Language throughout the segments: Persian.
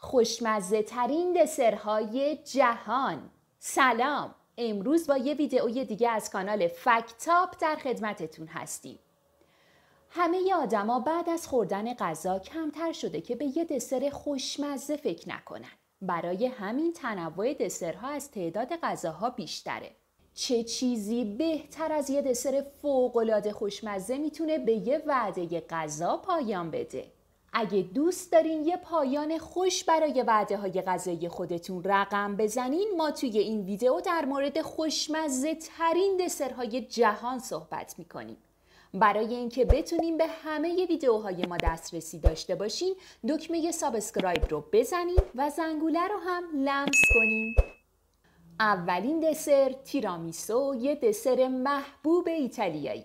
خوشمزه ترین دسرهای جهان سلام امروز با یه ویدئوی دیگه از کانال فکتاپ در خدمتتون هستیم همه آدما بعد از خوردن غذا کمتر شده که به یه دسر خوشمزه فکر نکنن برای همین تنوع دسرها از تعداد غذاها بیشتره چه چیزی بهتر از یه دسر فوقالعاده خوشمزه میتونه به یه وعده غذا پایان بده اگه دوست دارین یه پایان خوش برای وعده های غذایی خودتون رقم بزنین ما توی این ویدیو در مورد خوشمزه ترین دسرهای جهان صحبت میکنیم برای اینکه بتونیم به همه ویدیوهای ما دسترسی داشته باشین دکمه سابسکرایب رو بزنین و زنگوله رو هم لمس کنین اولین دسر تیرامیسو یه دسر محبوب ایتالیایی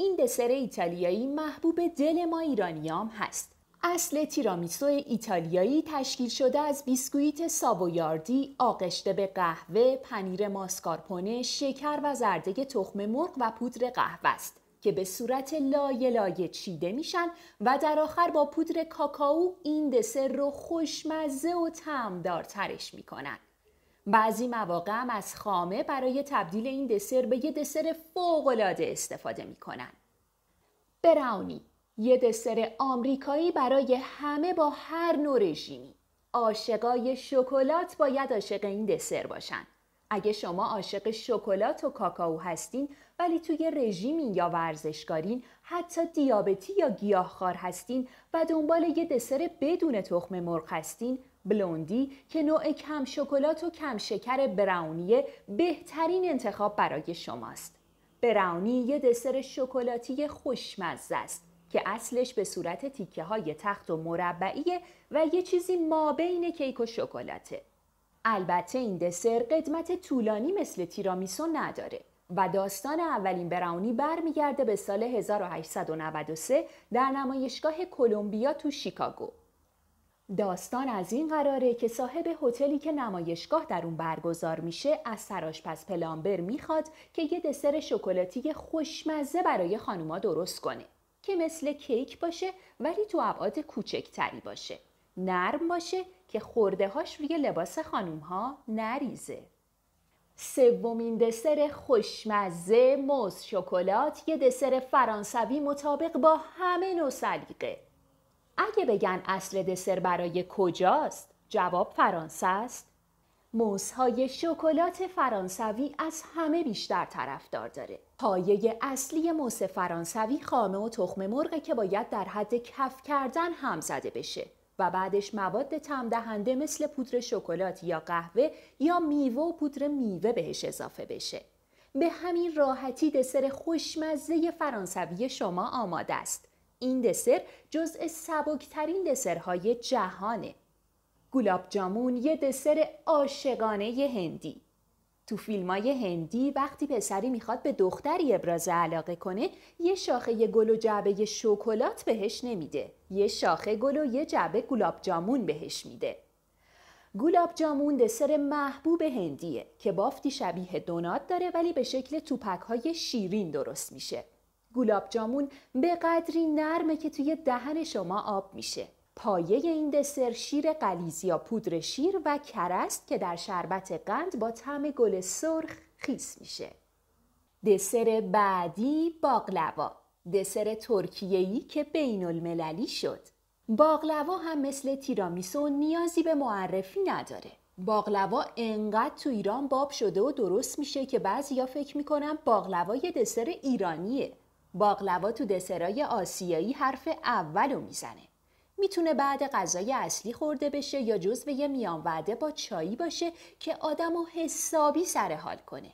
این دسر ایتالیایی محبوب دل ما ایرانیام هست. اصل تیرامیسو ایتالیایی تشکیل شده از بیسکویت سابویاردی، آغشته به قهوه، پنیر ماسکارپونه، شکر و زرده تخم مرغ و پودر قهوه است که به صورت لایه لایه چیده میشن و در آخر با پودر کاکائو این دسر رو خوشمزه و تعمدارترش میکنن. بعضی مواقع هم از خامه برای تبدیل این دسر به یه دسر فوقالعاده استفاده میکنن. براونی یه دسر آمریکایی برای همه با هر نوع رژیمی. عاشقای شکلات باید عاشق این دسر باشن. اگه شما عاشق شکلات و کاکائو هستین ولی توی رژیمی یا ورزشکارین حتی دیابتی یا گیاهخوار هستین و دنبال یه دسر بدون تخم مرغ هستین بلوندی که نوع کم شکلات و کم شکر براونیه بهترین انتخاب برای شماست. براونی یه دسر شکلاتی خوشمزه است که اصلش به صورت تیکه های تخت و مربعیه و یه چیزی مابین کیک و شکلاته. البته این دسر قدمت طولانی مثل تیرامیسو نداره و داستان اولین براونی برمیگرده به سال 1893 در نمایشگاه کلمبیا تو شیکاگو. داستان از این قراره که صاحب هتلی که نمایشگاه در اون برگزار میشه از پس پلامبر میخواد که یه دسر شکلاتی خوشمزه برای خانوما درست کنه که مثل کیک باشه ولی تو ابعاد کوچکتری باشه نرم باشه که خورده هاش روی لباس خانوم ها نریزه سومین دسر خوشمزه موز شکلات یه دسر فرانسوی مطابق با همه نوع سلیقه اگه بگن اصل دسر برای کجاست جواب فرانسه است های شکلات فرانسوی از همه بیشتر طرفدار داره پایه اصلی موس فرانسوی خامه و تخم مرغه که باید در حد کف کردن هم زده بشه و بعدش مواد تم دهنده مثل پودر شکلات یا قهوه یا میوه و پودر میوه بهش اضافه بشه به همین راحتی دسر خوشمزه فرانسوی شما آماده است این دسر جزء سبکترین دسرهای جهانه. گلاب جامون یه دسر عاشقانه هندی. تو فیلم هندی وقتی پسری میخواد به دختری ابراز علاقه کنه یه شاخه گل و جعبه شکلات بهش نمیده. یه شاخه گل و یه جعبه گلاب جامون بهش میده. گلاب جامون دسر محبوب هندیه که بافتی شبیه دونات داره ولی به شکل توپک های شیرین درست میشه. گلاب جامون به قدری نرمه که توی دهن شما آب میشه. پایه این دسر شیر قلیزی یا پودر شیر و کرست که در شربت قند با طعم گل سرخ خیس میشه. دسر بعدی باقلوا دسر ترکیه‌ای که بین المللی شد. باقلوا هم مثل تیرامیسو نیازی به معرفی نداره. باقلوا انقدر تو ایران باب شده و درست میشه که بعضیا فکر میکنن باقلوا یه دسر ایرانیه. باقلوا تو دسرای آسیایی حرف اولو میزنه. میتونه بعد غذای اصلی خورده بشه یا جزو یه میان وعده با چایی باشه که آدمو حسابی سر حال کنه.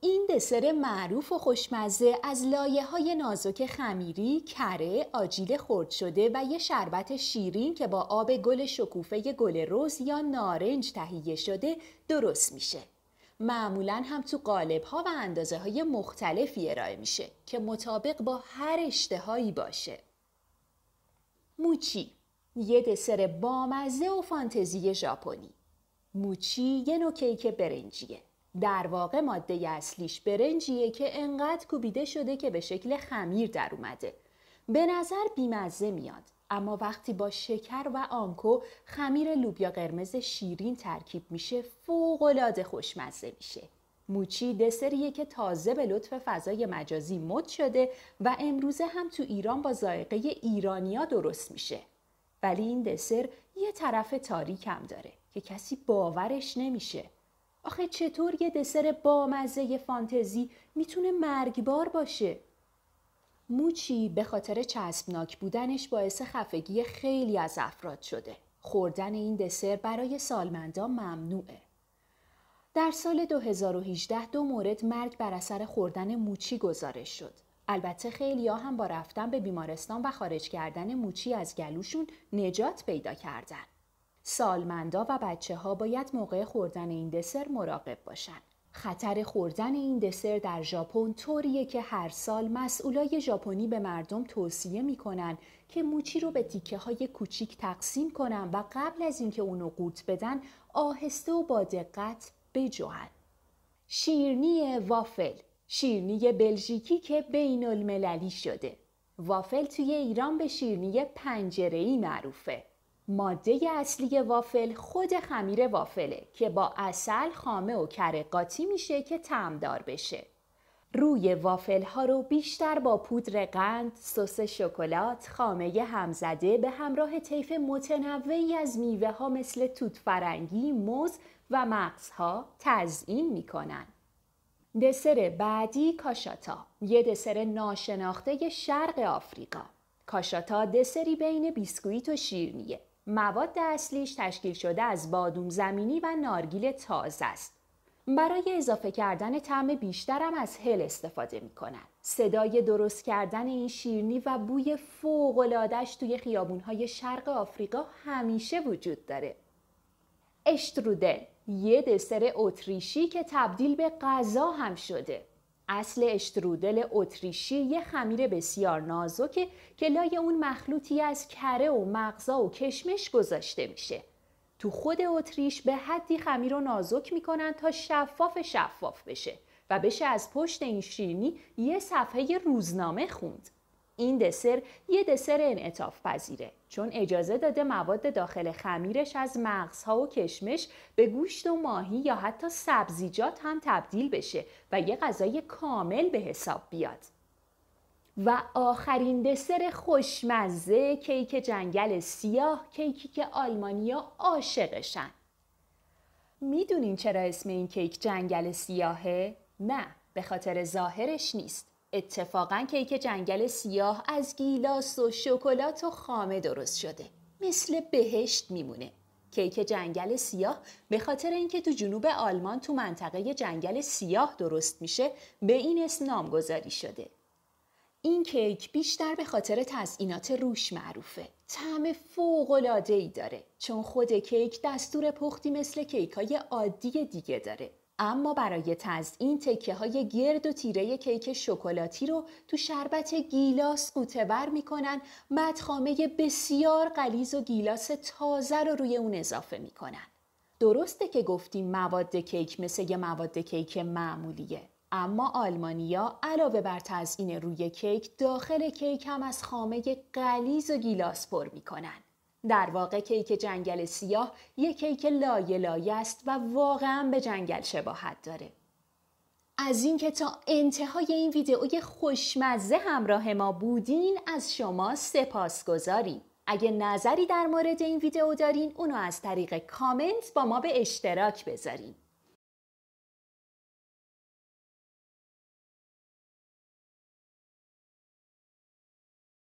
این دسر معروف و خوشمزه از لایه های نازک خمیری، کره، آجیل خرد شده و یه شربت شیرین که با آب گل شکوفه گل رز یا نارنج تهیه شده درست میشه. معمولا هم تو قالب ها و اندازه های مختلفی ارائه میشه که مطابق با هر اشتهایی باشه. موچی یه دسر بامزه و فانتزی ژاپنی. موچی یه نوع کیک برنجیه. در واقع ماده اصلیش برنجیه که انقدر کوبیده شده که به شکل خمیر در اومده. به نظر بیمزه میاد اما وقتی با شکر و آنکو خمیر لوبیا قرمز شیرین ترکیب میشه فوقالعاده خوشمزه میشه موچی دسریه که تازه به لطف فضای مجازی مد شده و امروزه هم تو ایران با ذائقه ایرانیا درست میشه ولی این دسر یه طرف تاریک هم داره که کسی باورش نمیشه آخه چطور یه دسر بامزه فانتزی میتونه مرگبار باشه موچی به خاطر چسبناک بودنش باعث خفگی خیلی از افراد شده. خوردن این دسر برای سالمندان ممنوعه. در سال 2018 دو مورد مرگ بر اثر خوردن موچی گزارش شد. البته خیلی ها هم با رفتن به بیمارستان و خارج کردن موچی از گلوشون نجات پیدا کردن. سالمندا و بچه ها باید موقع خوردن این دسر مراقب باشند. خطر خوردن این دسر در ژاپن طوریه که هر سال مسئولای ژاپنی به مردم توصیه میکنن که موچی رو به تیکه های کوچیک تقسیم کنن و قبل از اینکه اونو قورت بدن آهسته و با دقت بجوهن. شیرنی وافل شیرنی بلژیکی که بین المللی شده وافل توی ایران به شیرنی ای معروفه ماده اصلی وافل خود خمیر وافله که با اصل خامه و کره قاطی میشه که تعمدار بشه. روی وافل ها رو بیشتر با پودر قند، سس شکلات، خامه همزده به همراه طیف متنوعی از میوه ها مثل توت فرنگی، موز و ها تزئین میکنن. دسر بعدی کاشاتا، یه دسر ناشناخته شرق آفریقا. کاشاتا دسری بین بیسکویت و شیرنیه مواد اصلیش تشکیل شده از بادوم زمینی و نارگیل تازه است. برای اضافه کردن طعم بیشترم از هل استفاده می کنن. صدای درست کردن این شیرنی و بوی فوقلادش توی های شرق آفریقا همیشه وجود داره. اشترودل یه دسر اتریشی که تبدیل به غذا هم شده. اصل اشترودل اتریشی یه خمیر بسیار نازکه که لای اون مخلوطی از کره و مغزا و کشمش گذاشته میشه. تو خود اتریش به حدی خمیر رو نازک میکنن تا شفاف شفاف بشه و بشه از پشت این شیرینی یه صفحه روزنامه خوند. این دسر یه دسر انعطاف پذیره چون اجازه داده مواد داخل خمیرش از مغزها و کشمش به گوشت و ماهی یا حتی سبزیجات هم تبدیل بشه و یه غذای کامل به حساب بیاد. و آخرین دسر خوشمزه کیک جنگل سیاه کیکی که آلمانیا عاشقشن. میدونین چرا اسم این کیک جنگل سیاهه؟ نه، به خاطر ظاهرش نیست. اتفاقا کیک جنگل سیاه از گیلاس و شکلات و خامه درست شده مثل بهشت میمونه کیک جنگل سیاه به خاطر اینکه تو جنوب آلمان تو منطقه جنگل سیاه درست میشه به این اسم نامگذاری شده این کیک بیشتر به خاطر تزئینات روش معروفه. طعم ای داره چون خود کیک دستور پختی مثل کیک های عادی دیگه داره. اما برای تزئین تکه های گرد و تیره کیک شکلاتی رو تو شربت گیلاس قوتور میکنن مدخامه بسیار قلیز و گیلاس تازه رو روی اون اضافه میکنن درسته که گفتیم مواد کیک مثل یه مواد کیک معمولیه اما آلمانیا علاوه بر تزئین روی کیک داخل کیک هم از خامه قلیز و گیلاس پر میکنن در واقع کیک جنگل سیاه یک کیک لایه لایه است و واقعا به جنگل شباهت داره. از اینکه تا انتهای این ویدئوی خوشمزه همراه ما بودین از شما سپاس گذاریم. اگه نظری در مورد این ویدئو دارین اونو از طریق کامنت با ما به اشتراک بذارین.